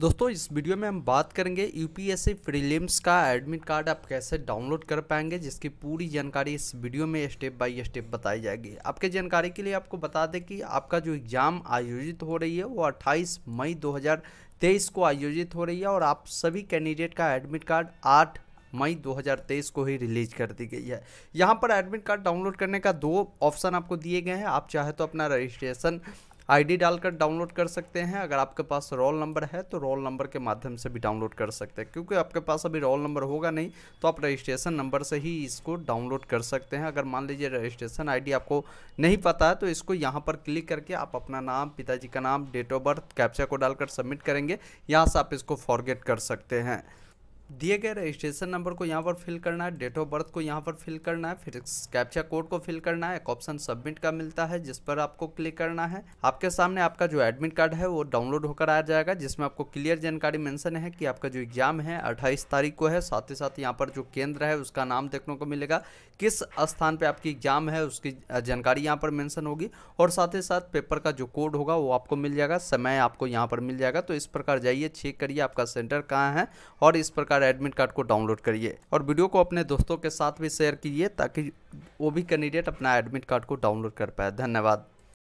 दोस्तों इस वीडियो में हम बात करेंगे यूपीएससी प्रीलिम्स का एडमिट कार्ड आप कैसे डाउनलोड कर पाएंगे जिसकी पूरी जानकारी इस वीडियो में स्टेप बाय स्टेप बताई जाएगी आपके जानकारी के लिए आपको बता दें कि आपका जो एग्ज़ाम आयोजित हो रही है वो 28 मई 2023 को आयोजित हो रही है और आप सभी कैंडिडेट का एडमिट कार्ड आठ मई 2023 को ही रिलीज कर दी गई है यहाँ पर एडमिट कार्ड डाउनलोड करने का दो ऑप्शन आपको दिए गए हैं आप चाहे तो अपना रजिस्ट्रेशन आईडी डालकर डाउनलोड कर सकते हैं अगर आपके पास रोल नंबर है तो रोल नंबर के माध्यम से भी डाउनलोड कर सकते हैं क्योंकि आपके पास अभी रोल नंबर होगा नहीं तो आप रजिस्ट्रेशन नंबर से ही इसको डाउनलोड कर सकते हैं अगर मान लीजिए रजिस्ट्रेशन आई आपको नहीं पता है तो इसको यहाँ पर क्लिक करके आप अपना नाम पिताजी का नाम डेट ऑफ बर्थ कैप्चा को डालकर सबमिट करेंगे यहाँ से आप इसको फॉरगेट कर सकते हैं दिए गए रजिस्ट्रेशन नंबर को यहाँ पर फिल करना है डेट ऑफ बर्थ को यहाँ पर फिल करना है फिर कैप्चा कोड को फिल करना है एक ऑप्शन सबमिट का मिलता है जिस पर आपको क्लिक करना है आपके सामने आपका जो एडमिट कार्ड है वो डाउनलोड होकर आ जाएगा जिसमें आपको क्लियर जानकारी मेंशन है कि आपका जो एग्जाम है अट्ठाईस तारीख को है साथ ही साथ यहाँ पर जो केंद्र है उसका नाम देखने को मिलेगा किस स्थान पर आपकी एग्जाम है उसकी जानकारी यहाँ पर मैंसन होगी और साथ ही साथ पेपर का जो कोड होगा वो आपको मिल जाएगा समय आपको यहाँ पर मिल जाएगा तो इस प्रकार जाइए चेक करिए आपका सेंटर कहाँ है और इस प्रकार कार्ड एडमिट कार्ड को डाउनलोड करिए और वीडियो को अपने दोस्तों के साथ भी शेयर कीजिए ताकि वो भी कैंडिडेट अपना एडमिट कार्ड को डाउनलोड कर पाए धन्यवाद